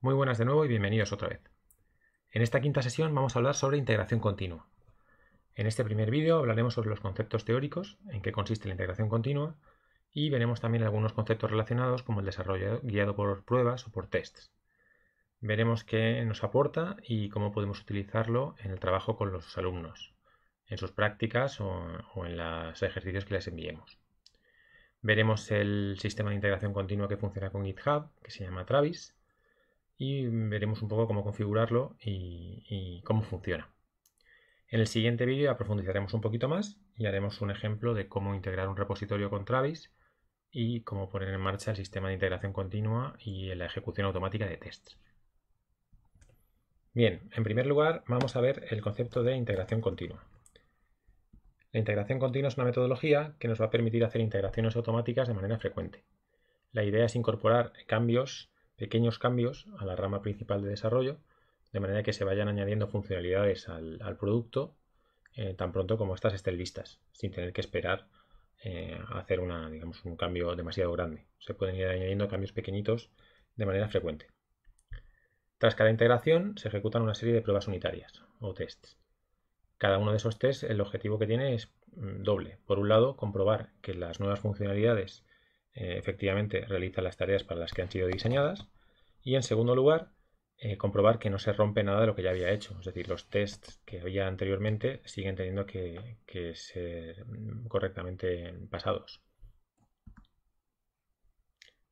Muy buenas de nuevo y bienvenidos otra vez. En esta quinta sesión vamos a hablar sobre integración continua. En este primer vídeo hablaremos sobre los conceptos teóricos, en qué consiste la integración continua, y veremos también algunos conceptos relacionados como el desarrollo guiado por pruebas o por tests. Veremos qué nos aporta y cómo podemos utilizarlo en el trabajo con los alumnos, en sus prácticas o, en los ejercicios que les enviemos. Veremos el sistema de integración continua que funciona con GitHub, que se llama Travis, y veremos un poco cómo configurarlo y, cómo funciona. En el siguiente vídeo profundizaremos un poquito más y haremos un ejemplo de cómo integrar un repositorio con Travis y cómo poner en marcha el sistema de integración continua y la ejecución automática de tests. Bien, en primer lugar vamos a ver el concepto de integración continua. La integración continua es una metodología que nos va a permitir hacer integraciones automáticas de manera frecuente. La idea es incorporar cambios pequeños cambios a la rama principal de desarrollo, de manera que se vayan añadiendo funcionalidades al, producto eh, tan pronto como estas estén listas, sin tener que esperar eh, a hacer una, digamos, un cambio demasiado grande. Se pueden ir añadiendo cambios pequeñitos de manera frecuente. Tras cada integración se ejecutan una serie de pruebas unitarias o tests. Cada uno de esos tests el objetivo que tiene es mm, doble. Por un lado, comprobar que las nuevas funcionalidades eh, efectivamente realiza las tareas para las que han sido diseñadas. Y en segundo lugar, eh, comprobar que no se rompe nada de lo que ya había hecho. Es decir, los tests que había anteriormente siguen teniendo que, ser mm, correctamente pasados.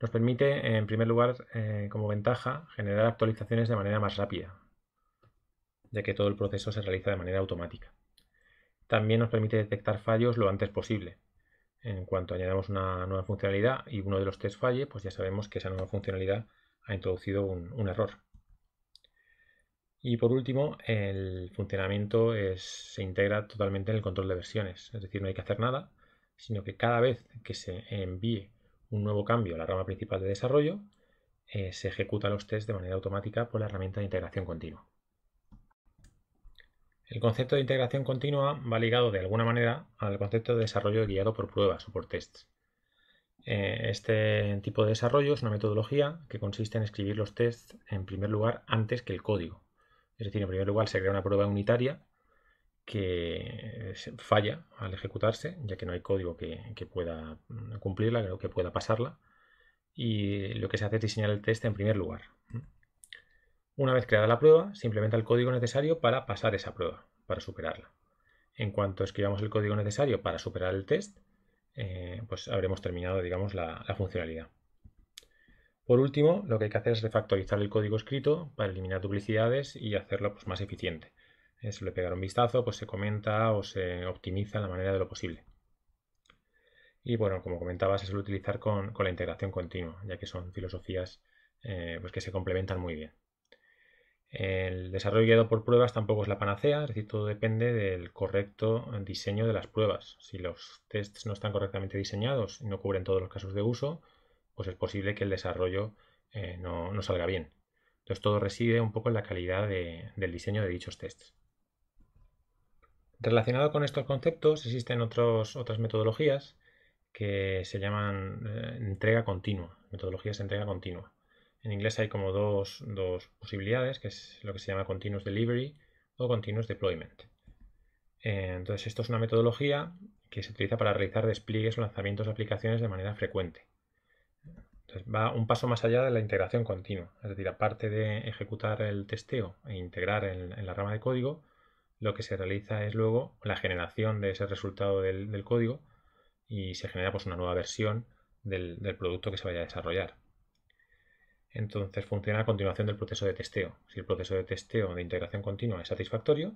Nos permite, en primer lugar, eh, como ventaja, generar actualizaciones de manera más rápida, ya que todo el proceso se realiza de manera automática. También nos permite detectar fallos lo antes posible, en cuanto añadamos una nueva funcionalidad y uno de los test falle, pues ya sabemos que esa nueva funcionalidad ha introducido un, error. Y por último, el funcionamiento se integra totalmente en el control de versiones, es decir, no hay que hacer nada, sino que cada vez que se envíe un nuevo cambio a la rama principal de desarrollo, eh, se ejecutan los tests de manera automática por la herramienta de integración continua. El concepto de integración continua va ligado de alguna manera al concepto de desarrollo guiado por pruebas o por tests. Eh, este tipo de desarrollo es una metodología que consiste en escribir los tests en primer lugar antes que el código. Es decir, en primer lugar se crea una prueba unitaria que falla al ejecutarse, ya que no hay código que, que pueda cumplirla, que pueda pasarla. Y lo que se hace es diseñar el test en primer lugar. Una vez creada la prueba, se implementa el código necesario para pasar esa prueba, para superarla. En cuanto escribamos el código necesario para superar el test, eh, pues habremos terminado, digamos, la, funcionalidad. Por último, lo que hay que hacer es refactorizar el código escrito para eliminar duplicidades y hacerlo pues, más eficiente. Eh, se le pegar un vistazo, pues se comenta o se optimiza la manera de lo posible. Y bueno, como comentaba, se suele utilizar con, la integración continua, ya que son filosofías eh, pues, que se complementan muy bien. El desarrollo guiado por pruebas tampoco es la panacea, es decir, todo depende del correcto diseño de las pruebas. Si los tests no están correctamente diseñados y no cubren todos los casos de uso, pues es posible que el desarrollo eh, no, salga bien. Entonces todo reside un poco en la calidad del diseño de dichos tests. Relacionado con estos conceptos existen otras metodologías que se llaman eh, entrega continua, metodologías de entrega continua. En inglés hay como dos, posibilidades, que es lo que se llama Continuous Delivery o Continuous Deployment. Eh, entonces, esto es una metodología que se utiliza para realizar despliegues o lanzamientos de aplicaciones de manera frecuente. Entonces, va un paso más allá de la integración continua. Es decir, aparte de ejecutar el testeo e integrar en, la rama de código, lo que se realiza es luego la generación de ese resultado del, código y se genera pues, una nueva versión del producto que se vaya a desarrollar entonces funciona a continuación del proceso de testeo. Si el proceso de testeo de integración continua es satisfactorio,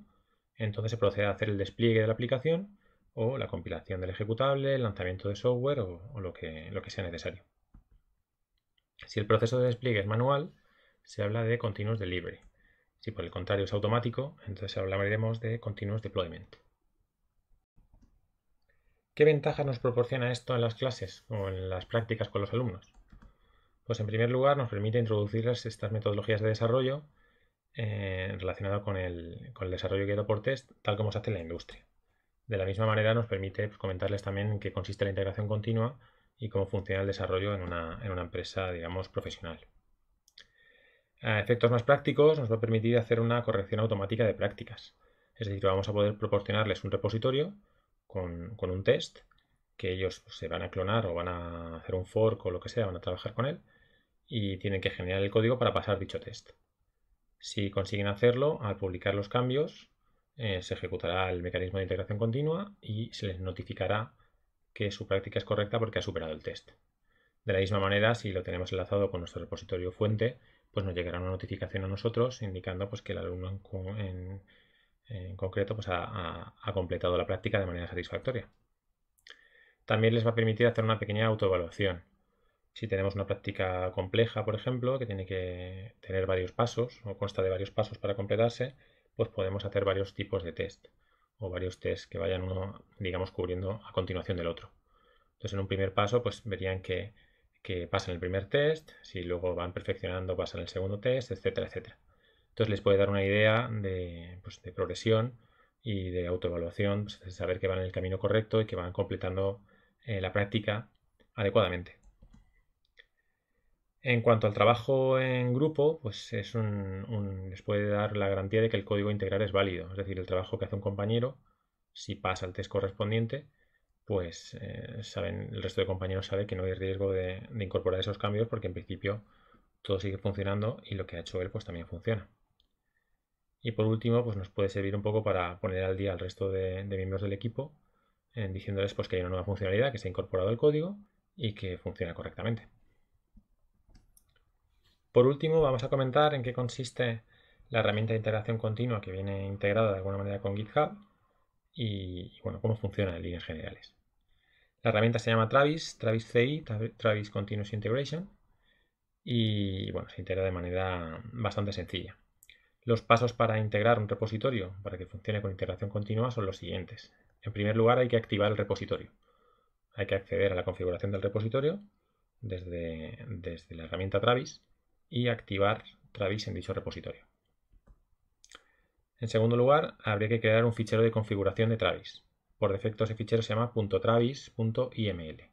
entonces se procede a hacer el despliegue de la aplicación o la compilación del ejecutable, el lanzamiento de software o, lo, que, lo que sea necesario. Si el proceso de despliegue es manual, se habla de continuous delivery. Si por el contrario es automático, entonces hablaremos de continuous deployment. ¿Qué ventaja nos proporciona esto en las clases o en las prácticas con los alumnos? Pues en primer lugar nos permite introducirles estas metodologías de desarrollo eh, relacionadas con el, desarrollo guiado por test, tal como se hace en la industria. De la misma manera nos permite pues, comentarles también en qué consiste la integración continua y cómo funciona el desarrollo en una, empresa, digamos, profesional. A efectos más prácticos, nos va a permitir hacer una corrección automática de prácticas. Es decir, vamos a poder proporcionarles un repositorio con, un test que ellos pues, se van a clonar o van a hacer un fork o lo que sea, van a trabajar con él y tienen que generar el código para pasar dicho test. Si consiguen hacerlo, al publicar los cambios, eh, se ejecutará el mecanismo de integración continua y se les notificará que su práctica es correcta porque ha superado el test. De la misma manera, si lo tenemos enlazado con nuestro repositorio fuente, pues nos llegará una notificación a nosotros indicando pues, que el alumno en, concreto pues, ha, completado la práctica de manera satisfactoria. También les va a permitir hacer una pequeña autoevaluación. Si tenemos una práctica compleja, por ejemplo, que tiene que tener varios pasos o consta de varios pasos para completarse, pues podemos hacer varios tipos de test o varios tests que vayan uno, digamos, cubriendo a continuación del otro. Entonces, en un primer paso, pues verían que, pasan el primer test, si luego van perfeccionando, pasan el segundo test, etcétera, etcétera. Entonces, les puede dar una idea de, pues, progresión y de autoevaluación, pues, saber que van en el camino correcto y que van completando eh, la práctica adecuadamente. En cuanto al trabajo en grupo, pues es un, les puede dar la garantía de que el código integral es válido. Es decir, el trabajo que hace un compañero, si pasa el test correspondiente, pues eh, saben, el resto de compañeros sabe que no hay riesgo de, incorporar esos cambios porque en principio todo sigue funcionando y lo que ha hecho él pues también funciona. Y por último, pues nos puede servir un poco para poner al día al resto de, miembros del equipo, eh, diciéndoles pues que hay una nueva funcionalidad que se ha incorporado al código y que funciona correctamente. Por último, vamos a comentar en qué consiste la herramienta de integración continua que viene integrada de alguna manera con GitHub y, bueno, cómo funciona en líneas generales. La herramienta se llama Travis, Travis CI, Travis Continuous Integration y bueno, se integra de manera bastante sencilla. Los pasos para integrar un repositorio para que funcione con integración continua son los siguientes. En primer lugar, hay que activar el repositorio. Hay que acceder a la configuración del repositorio desde, desde la herramienta Travis y activar Travis en dicho repositorio. En segundo lugar, habría que crear un fichero de configuración de Travis. Por defecto ese fichero se llama .travis.iml.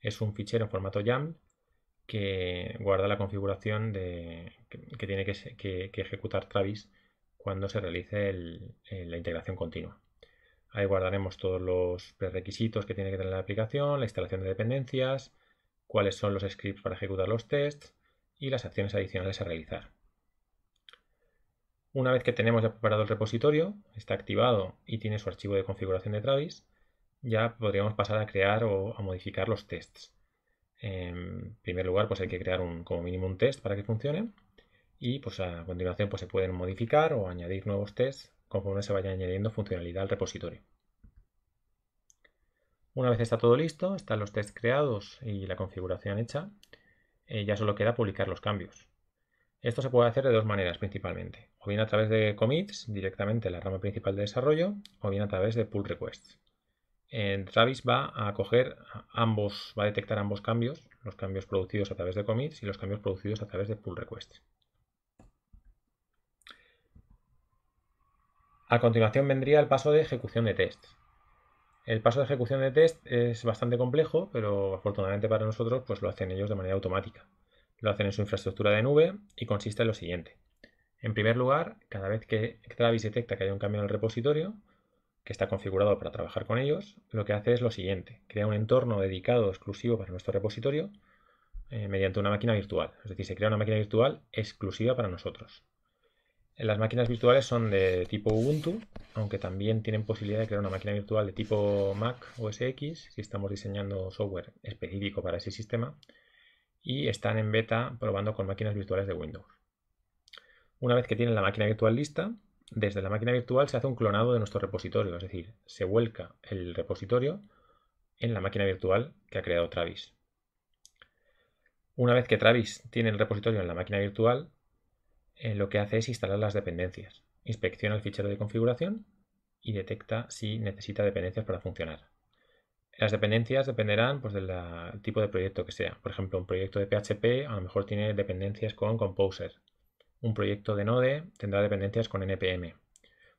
Es un fichero en formato YAML que guarda la configuración que, tiene que, ejecutar Travis cuando se realice la integración continua. Ahí guardaremos todos los prerequisitos que tiene que tener la aplicación, la instalación de dependencias, cuáles son los scripts para ejecutar los tests, y las acciones adicionales a realizar. Una vez que tenemos ya preparado el repositorio, está activado y tiene su archivo de configuración de Travis, ya podríamos pasar a crear o a modificar los tests. En primer lugar, pues hay que crear un, como mínimo un test para que funcione y pues a continuación pues se pueden modificar o añadir nuevos tests conforme se vaya añadiendo funcionalidad al repositorio. Una vez está todo listo, están los tests creados y la configuración hecha, eh, ya solo queda publicar los cambios. Esto se puede hacer de dos maneras principalmente, o bien a través de commits, directamente en la rama principal de desarrollo, o bien a través de pull requests. En eh, Travis va a coger ambos, va a detectar ambos cambios, los cambios producidos a través de commits y los cambios producidos a través de pull requests. A continuación vendría el paso de ejecución de test. El paso de ejecución de test es bastante complejo, pero afortunadamente para nosotros pues lo hacen ellos de manera automática. Lo hacen en su infraestructura de nube y consiste en lo siguiente. En primer lugar, cada vez que Travis detecta que hay un cambio en el repositorio, que está configurado para trabajar con ellos, lo que hace es lo siguiente. Crea un entorno dedicado exclusivo para nuestro repositorio eh, mediante una máquina virtual. Es decir, se crea una máquina virtual exclusiva para nosotros. Las máquinas virtuales son de tipo Ubuntu, aunque también tienen posibilidad de crear una máquina virtual de tipo Mac OS X si estamos diseñando software específico para ese sistema y están en beta probando con máquinas virtuales de Windows. Una vez que tienen la máquina virtual lista, desde la máquina virtual se hace un clonado de nuestro repositorio, es decir, se vuelca el repositorio en la máquina virtual que ha creado Travis. Una vez que Travis tiene el repositorio en la máquina virtual, eh, lo que hace es instalar las dependencias. Inspecciona el fichero de configuración y detecta si necesita dependencias para funcionar. Las dependencias dependerán pues, del ah, tipo de proyecto que sea. Por ejemplo, un proyecto de PHP a lo mejor tiene dependencias con Composer. Un proyecto de Node tendrá dependencias con NPM.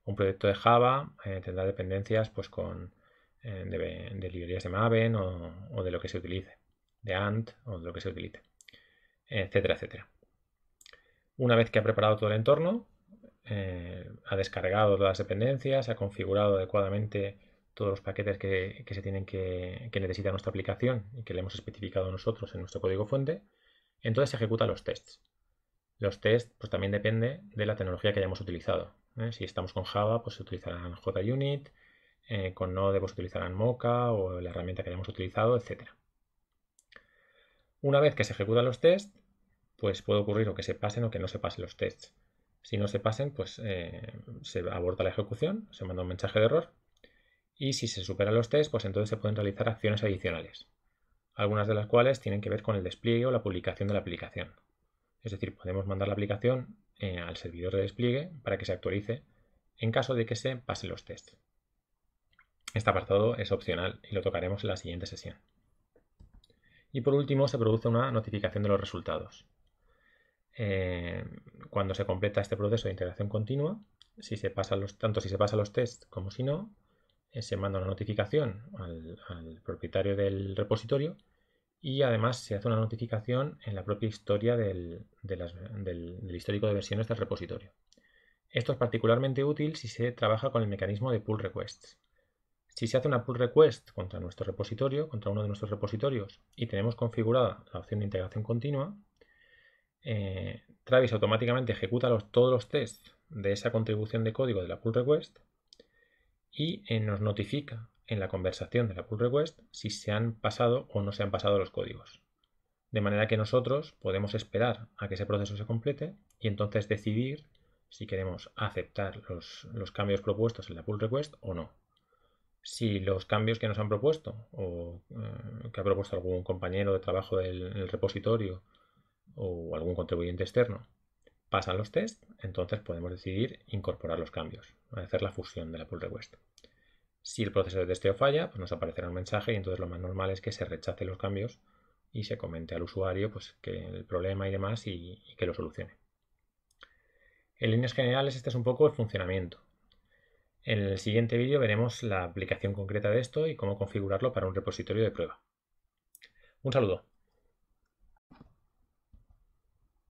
Un proyecto de Java eh, tendrá dependencias pues, con, eh, de, librerías de Maven o, o, de lo que se utilice, de Ant o de lo que se utilice, etcétera, etcétera. Una vez que ha preparado todo el entorno, eh, ha descargado todas las dependencias, ha configurado adecuadamente todos los paquetes que, se tienen que, necesita nuestra aplicación y que le hemos especificado nosotros en nuestro código fuente, entonces se ejecutan los tests. Los tests pues, también depende de la tecnología que hayamos utilizado. ¿eh? Si estamos con Java, pues se utilizarán JUnit, eh, con Node pues utilizarán Mocha o la herramienta que hayamos utilizado, etc. Una vez que se ejecutan los tests, pues puede ocurrir o que se pasen o que no se pasen los tests. Si no se pasen, pues eh, se aborta la ejecución, se manda un mensaje de error y si se superan los tests, pues entonces se pueden realizar acciones adicionales, algunas de las cuales tienen que ver con el despliegue o la publicación de la aplicación. Es decir, podemos mandar la aplicación eh, al servidor de despliegue para que se actualice en caso de que se pasen los tests. Este apartado es opcional y lo tocaremos en la siguiente sesión. Y por último, se produce una notificación de los resultados. Eh, cuando se completa este proceso de integración continua, si se pasa los, tanto si se pasan los tests como si no, eh, se manda una notificación al, propietario del repositorio y además se hace una notificación en la propia historia del, del histórico de versiones del repositorio. Esto es particularmente útil si se trabaja con el mecanismo de pull requests. Si se hace una pull request contra nuestro repositorio, contra uno de nuestros repositorios, y tenemos configurada la opción de integración continua, eh, Travis automáticamente ejecuta todos los tests de esa contribución de código de la pull request y eh, nos notifica en la conversación de la pull request si se han pasado o no se han pasado los códigos. De manera que nosotros podemos esperar a que ese proceso se complete y entonces decidir si queremos aceptar los, cambios propuestos en la pull request o no. Si los cambios que nos han propuesto o eh, que ha propuesto algún compañero de trabajo del, repositorio o algún contribuyente externo pasan los tests, entonces podemos decidir incorporar los cambios, hacer la fusión de la pull request. Si el proceso de testeo falla, pues nos aparecerá un mensaje y entonces lo más normal es que se rechace los cambios y se comente al usuario pues, que el problema y demás y que lo solucione. En líneas generales este es un poco el funcionamiento. En el siguiente vídeo veremos la aplicación concreta de esto y cómo configurarlo para un repositorio de prueba. Un saludo.